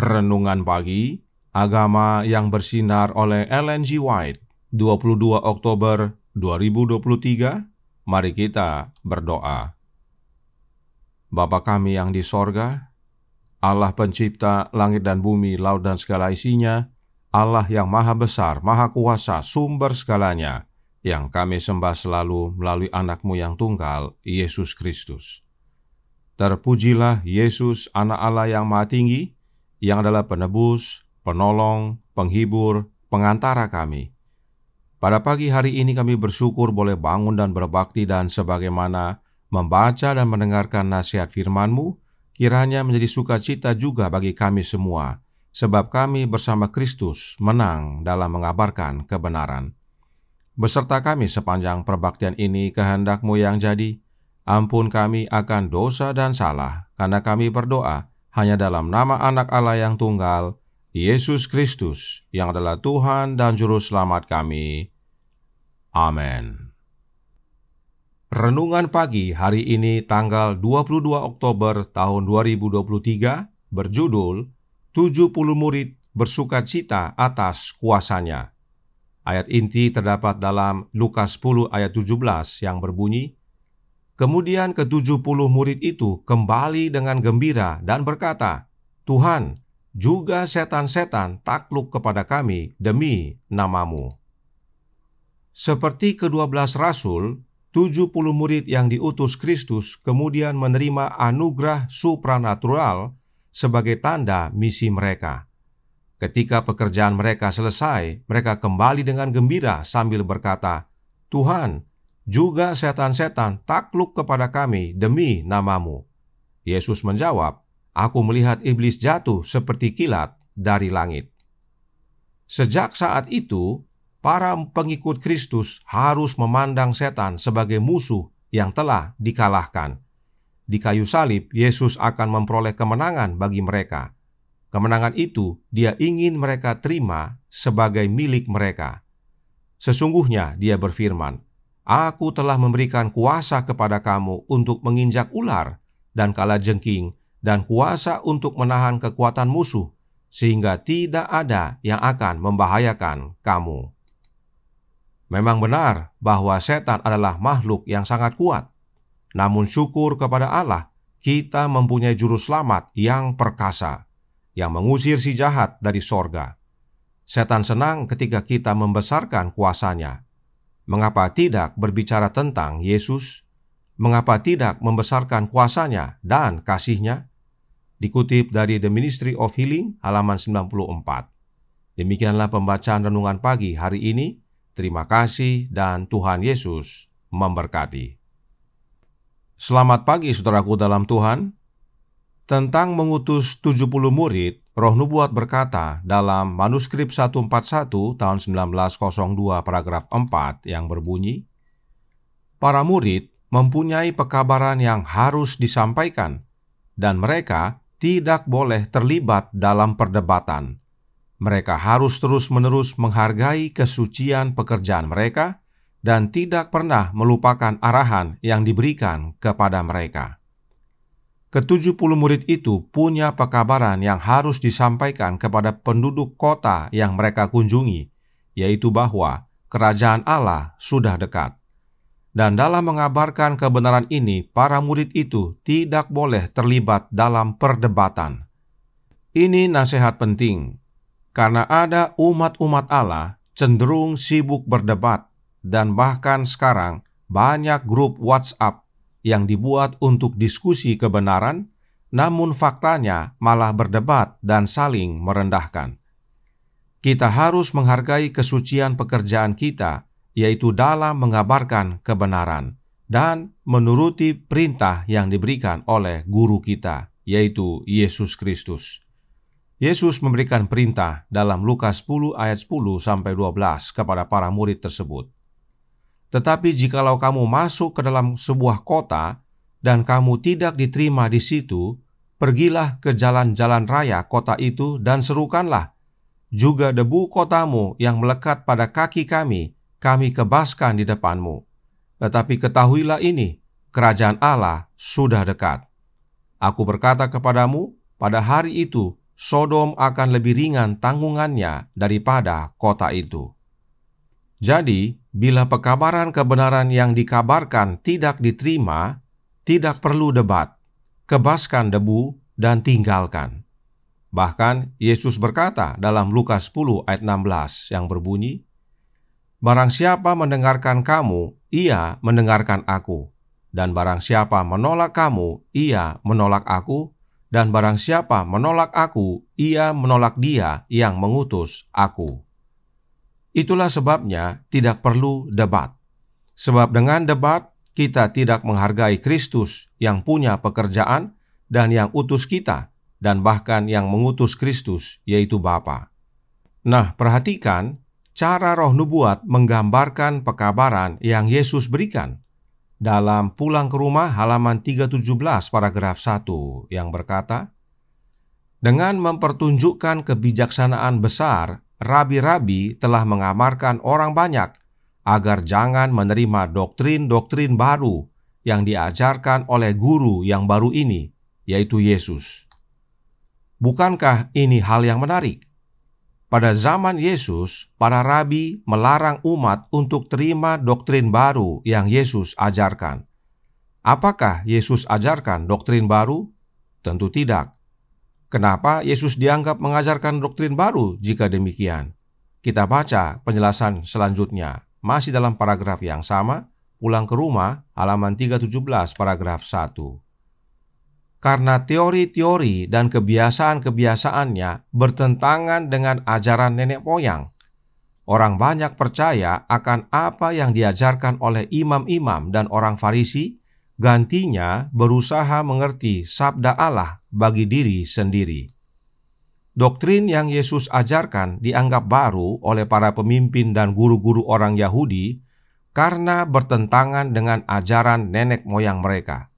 Renungan Pagi Agama yang bersinar oleh Ellen G. White 22 Oktober 2023 Mari kita berdoa Bapa kami yang di sorga Allah pencipta langit dan bumi, laut dan segala isinya Allah yang maha besar, maha kuasa, sumber segalanya yang kami sembah selalu melalui anakmu yang tunggal, Yesus Kristus. Terpujilah Yesus, anak Allah yang maha tinggi, yang adalah penebus, penolong, penghibur, pengantara kami. Pada pagi hari ini kami bersyukur boleh bangun dan berbakti dan sebagaimana membaca dan mendengarkan nasihat firman-Mu, kiranya menjadi sukacita juga bagi kami semua, sebab kami bersama Kristus menang dalam mengabarkan kebenaran. Beserta kami sepanjang perbaktian ini kehendak-Mu yang jadi, ampun kami akan dosa dan salah, karena kami berdoa hanya dalam nama anak Allah yang tunggal, Yesus Kristus, yang adalah Tuhan dan Juru Selamat kami. Amin. Renungan pagi hari ini tanggal 22 Oktober tahun 2023 berjudul 70 murid bersuka cita atas kuasanya. Ayat inti terdapat dalam Lukas 10 ayat 17 yang berbunyi, Kemudian ketujuh puluh murid itu kembali dengan gembira dan berkata, Tuhan, juga setan-setan takluk kepada kami demi namamu. Seperti kedua belas rasul, tujuh puluh murid yang diutus Kristus kemudian menerima anugerah supranatural sebagai tanda misi mereka. Ketika pekerjaan mereka selesai, mereka kembali dengan gembira sambil berkata, Tuhan, juga setan-setan takluk kepada kami demi namamu. Yesus menjawab, Aku melihat iblis jatuh seperti kilat dari langit. Sejak saat itu, para pengikut Kristus harus memandang setan sebagai musuh yang telah dikalahkan. Di kayu salib, Yesus akan memperoleh kemenangan bagi mereka. Kemenangan itu dia ingin mereka terima sebagai milik mereka. Sesungguhnya dia berfirman, Aku telah memberikan kuasa kepada kamu untuk menginjak ular dan kala jengking dan kuasa untuk menahan kekuatan musuh sehingga tidak ada yang akan membahayakan kamu. Memang benar bahwa setan adalah makhluk yang sangat kuat. Namun syukur kepada Allah, kita mempunyai juru selamat yang perkasa, yang mengusir si jahat dari sorga. Setan senang ketika kita membesarkan kuasanya. Mengapa tidak berbicara tentang Yesus? Mengapa tidak membesarkan kuasanya dan kasihnya? Dikutip dari The Ministry of Healing halaman 94. Demikianlah pembacaan renungan pagi hari ini. Terima kasih dan Tuhan Yesus memberkati. Selamat pagi saudaraku dalam Tuhan. Tentang mengutus 70 murid, Roh Nubuat berkata dalam manuskrip 141 tahun 1902 paragraf 4 yang berbunyi, Para murid mempunyai pekabaran yang harus disampaikan dan mereka tidak boleh terlibat dalam perdebatan. Mereka harus terus-menerus menghargai kesucian pekerjaan mereka dan tidak pernah melupakan arahan yang diberikan kepada mereka. Ketujuh puluh murid itu punya pekabaran yang harus disampaikan kepada penduduk kota yang mereka kunjungi, yaitu bahwa kerajaan Allah sudah dekat. Dan dalam mengabarkan kebenaran ini, para murid itu tidak boleh terlibat dalam perdebatan. Ini nasihat penting, karena ada umat-umat Allah cenderung sibuk berdebat, dan bahkan sekarang banyak grup WhatsApp yang dibuat untuk diskusi kebenaran, namun faktanya malah berdebat dan saling merendahkan. Kita harus menghargai kesucian pekerjaan kita, yaitu dalam mengabarkan kebenaran dan menuruti perintah yang diberikan oleh guru kita, yaitu Yesus Kristus. Yesus memberikan perintah dalam Lukas 10 ayat 10 sampai 12 kepada para murid tersebut. Tetapi jikalau kamu masuk ke dalam sebuah kota dan kamu tidak diterima di situ, pergilah ke jalan-jalan raya kota itu dan serukanlah. Juga debu kotamu yang melekat pada kaki kami, kami kebaskan di depanmu. Tetapi ketahuilah ini, kerajaan Allah sudah dekat. Aku berkata kepadamu, pada hari itu Sodom akan lebih ringan tanggungannya daripada kota itu. Jadi, Bila pekabaran kebenaran yang dikabarkan tidak diterima, tidak perlu debat. Kebaskan debu dan tinggalkan. Bahkan Yesus berkata dalam Lukas 10 ayat 16 yang berbunyi, Barang siapa mendengarkan kamu, ia mendengarkan aku. Dan barang siapa menolak kamu, ia menolak aku. Dan barang siapa menolak aku, ia menolak dia yang mengutus aku. Itulah sebabnya tidak perlu debat. Sebab dengan debat kita tidak menghargai Kristus yang punya pekerjaan dan yang utus kita dan bahkan yang mengutus Kristus yaitu Bapa. Nah, perhatikan cara roh nubuat menggambarkan pekabaran yang Yesus berikan dalam Pulang ke Rumah halaman 317 paragraf 1 yang berkata, dengan mempertunjukkan kebijaksanaan besar rabi-rabi telah mengamarkan orang banyak agar jangan menerima doktrin-doktrin baru yang diajarkan oleh guru yang baru ini, yaitu Yesus. Bukankah ini hal yang menarik? Pada zaman Yesus, para rabi melarang umat untuk terima doktrin baru yang Yesus ajarkan. Apakah Yesus ajarkan doktrin baru? Tentu tidak. Kenapa Yesus dianggap mengajarkan doktrin baru jika demikian? Kita baca penjelasan selanjutnya, masih dalam paragraf yang sama, pulang ke rumah, halaman 317 paragraf 1. Karena teori-teori dan kebiasaan-kebiasaannya bertentangan dengan ajaran nenek moyang, orang banyak percaya akan apa yang diajarkan oleh imam-imam dan orang Farisi gantinya berusaha mengerti sabda Allah bagi diri sendiri. Doktrin yang Yesus ajarkan dianggap baru oleh para pemimpin dan guru-guru orang Yahudi karena bertentangan dengan ajaran nenek moyang mereka.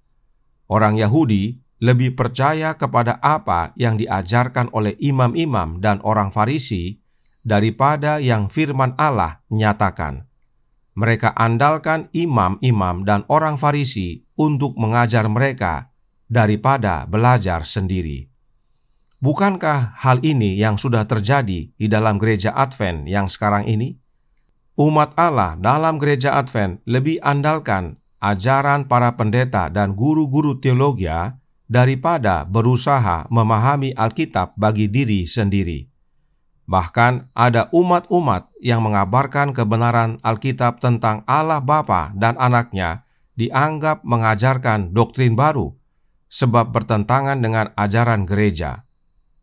Orang Yahudi lebih percaya kepada apa yang diajarkan oleh imam-imam dan orang Farisi daripada yang firman Allah nyatakan mereka andalkan imam-imam dan orang Farisi untuk mengajar mereka daripada belajar sendiri. Bukankah hal ini yang sudah terjadi di dalam gereja Advent yang sekarang ini? Umat Allah dalam gereja Advent lebih andalkan ajaran para pendeta dan guru-guru teologi daripada berusaha memahami Alkitab bagi diri sendiri. Bahkan ada umat-umat yang mengabarkan kebenaran Alkitab tentang Allah Bapa dan anaknya dianggap mengajarkan doktrin baru sebab bertentangan dengan ajaran gereja.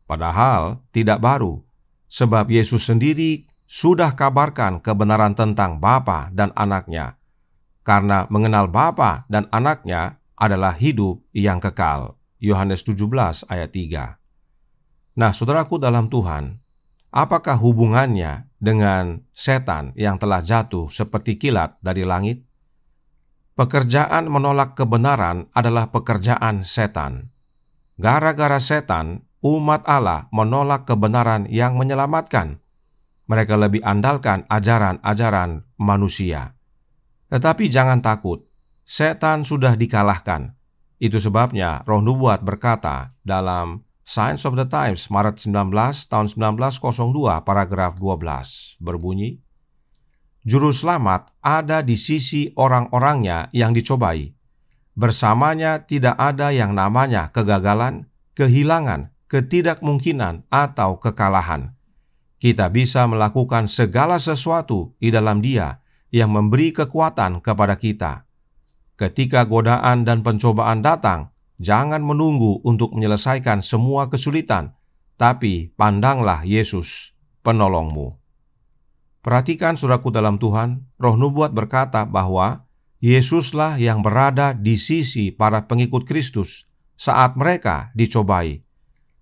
Padahal tidak baru, sebab Yesus sendiri sudah kabarkan kebenaran tentang Bapa dan anaknya. Karena mengenal Bapa dan anaknya adalah hidup yang kekal. Yohanes 17 ayat 3 Nah saudaraku dalam Tuhan, Apakah hubungannya dengan setan yang telah jatuh seperti kilat dari langit? Pekerjaan menolak kebenaran adalah pekerjaan setan. Gara-gara setan, umat Allah menolak kebenaran yang menyelamatkan. Mereka lebih andalkan ajaran-ajaran manusia. Tetapi jangan takut, setan sudah dikalahkan. Itu sebabnya roh nubuat berkata dalam Science of the Times, Maret 19, tahun 1902, paragraf 12, berbunyi, Juru selamat ada di sisi orang-orangnya yang dicobai. Bersamanya tidak ada yang namanya kegagalan, kehilangan, ketidakmungkinan, atau kekalahan. Kita bisa melakukan segala sesuatu di dalam dia yang memberi kekuatan kepada kita. Ketika godaan dan pencobaan datang, Jangan menunggu untuk menyelesaikan semua kesulitan, tapi pandanglah Yesus, penolongmu. Perhatikan saudaraku dalam Tuhan, roh nubuat berkata bahwa Yesuslah yang berada di sisi para pengikut Kristus saat mereka dicobai.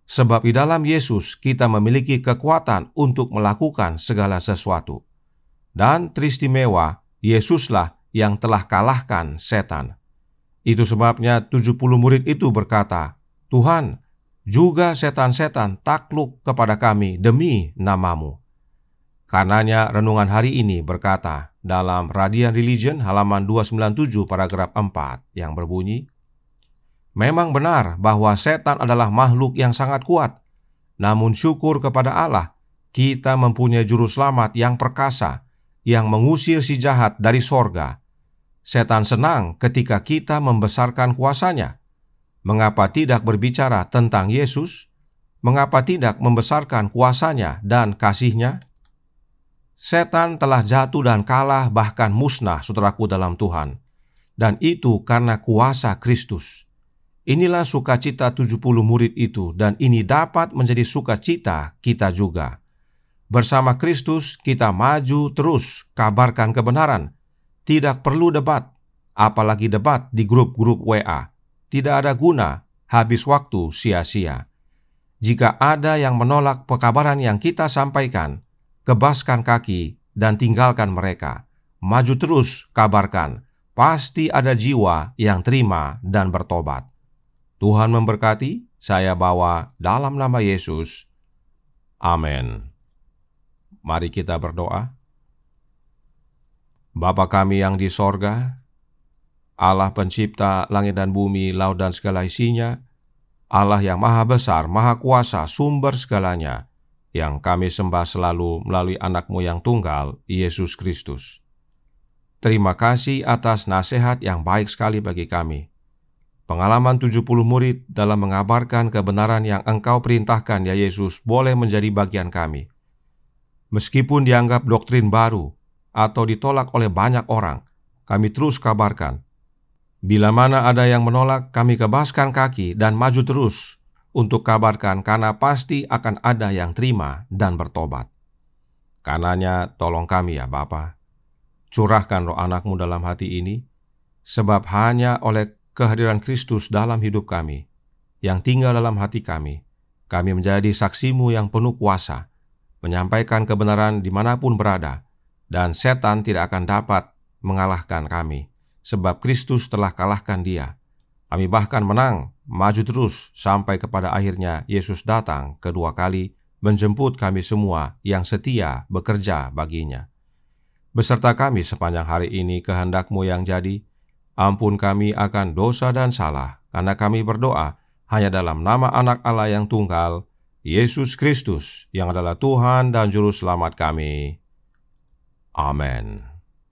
Sebab di dalam Yesus kita memiliki kekuatan untuk melakukan segala sesuatu. Dan tristimewa, Yesuslah yang telah kalahkan setan. Itu sebabnya 70 murid itu berkata, Tuhan, juga setan-setan takluk kepada kami demi namamu. Karenanya renungan hari ini berkata dalam Radian Religion halaman 297 paragraf 4 yang berbunyi, Memang benar bahwa setan adalah makhluk yang sangat kuat, namun syukur kepada Allah, kita mempunyai juru selamat yang perkasa, yang mengusir si jahat dari sorga, Setan senang ketika kita membesarkan kuasanya. Mengapa tidak berbicara tentang Yesus? Mengapa tidak membesarkan kuasanya dan kasihnya? Setan telah jatuh dan kalah bahkan musnah saudaraku dalam Tuhan. Dan itu karena kuasa Kristus. Inilah sukacita 70 murid itu dan ini dapat menjadi sukacita kita juga. Bersama Kristus kita maju terus kabarkan kebenaran tidak perlu debat, apalagi debat di grup-grup WA. Tidak ada guna, habis waktu sia-sia. Jika ada yang menolak pekabaran yang kita sampaikan, kebaskan kaki dan tinggalkan mereka. Maju terus, kabarkan. Pasti ada jiwa yang terima dan bertobat. Tuhan memberkati, saya bawa dalam nama Yesus. Amin. Mari kita berdoa. Bapa kami yang di sorga, Allah pencipta langit dan bumi, laut dan segala isinya, Allah yang maha besar, maha kuasa, sumber segalanya, yang kami sembah selalu melalui anakmu yang tunggal, Yesus Kristus. Terima kasih atas nasihat yang baik sekali bagi kami. Pengalaman 70 murid dalam mengabarkan kebenaran yang engkau perintahkan ya Yesus boleh menjadi bagian kami. Meskipun dianggap doktrin baru, atau ditolak oleh banyak orang, kami terus kabarkan. Bila mana ada yang menolak, kami kebaskan kaki dan maju terus untuk kabarkan karena pasti akan ada yang terima dan bertobat. Karenanya tolong kami ya Bapa. Curahkan roh anakmu dalam hati ini, sebab hanya oleh kehadiran Kristus dalam hidup kami, yang tinggal dalam hati kami, kami menjadi saksimu yang penuh kuasa, menyampaikan kebenaran dimanapun berada, dan setan tidak akan dapat mengalahkan kami, sebab Kristus telah kalahkan dia. Kami bahkan menang, maju terus sampai kepada akhirnya Yesus datang kedua kali menjemput kami semua yang setia bekerja baginya. Beserta kami sepanjang hari ini kehendakmu yang jadi, ampun kami akan dosa dan salah, karena kami berdoa hanya dalam nama anak Allah yang tunggal, Yesus Kristus, yang adalah Tuhan dan Juru Selamat kami. Amen.